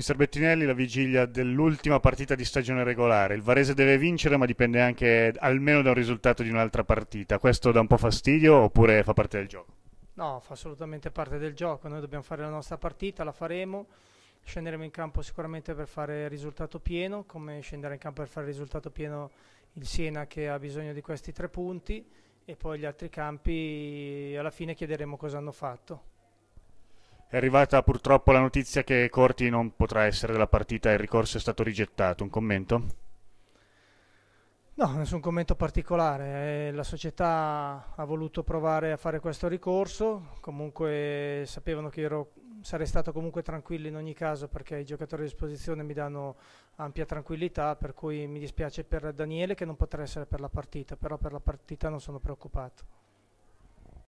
Mister Bettinelli, la vigilia dell'ultima partita di stagione regolare. Il Varese deve vincere, ma dipende anche almeno da un risultato di un'altra partita. Questo dà un po' fastidio oppure fa parte del gioco? No, fa assolutamente parte del gioco. Noi dobbiamo fare la nostra partita, la faremo. Scenderemo in campo sicuramente per fare risultato pieno, come scenderà in campo per fare risultato pieno il Siena che ha bisogno di questi tre punti e poi gli altri campi alla fine chiederemo cosa hanno fatto. È arrivata purtroppo la notizia che Corti non potrà essere della partita, e il ricorso è stato rigettato. Un commento? No, nessun commento particolare. Eh, la società ha voluto provare a fare questo ricorso, comunque sapevano che ero, sarei stato comunque tranquillo in ogni caso perché i giocatori a disposizione mi danno ampia tranquillità, per cui mi dispiace per Daniele che non potrà essere per la partita, però per la partita non sono preoccupato.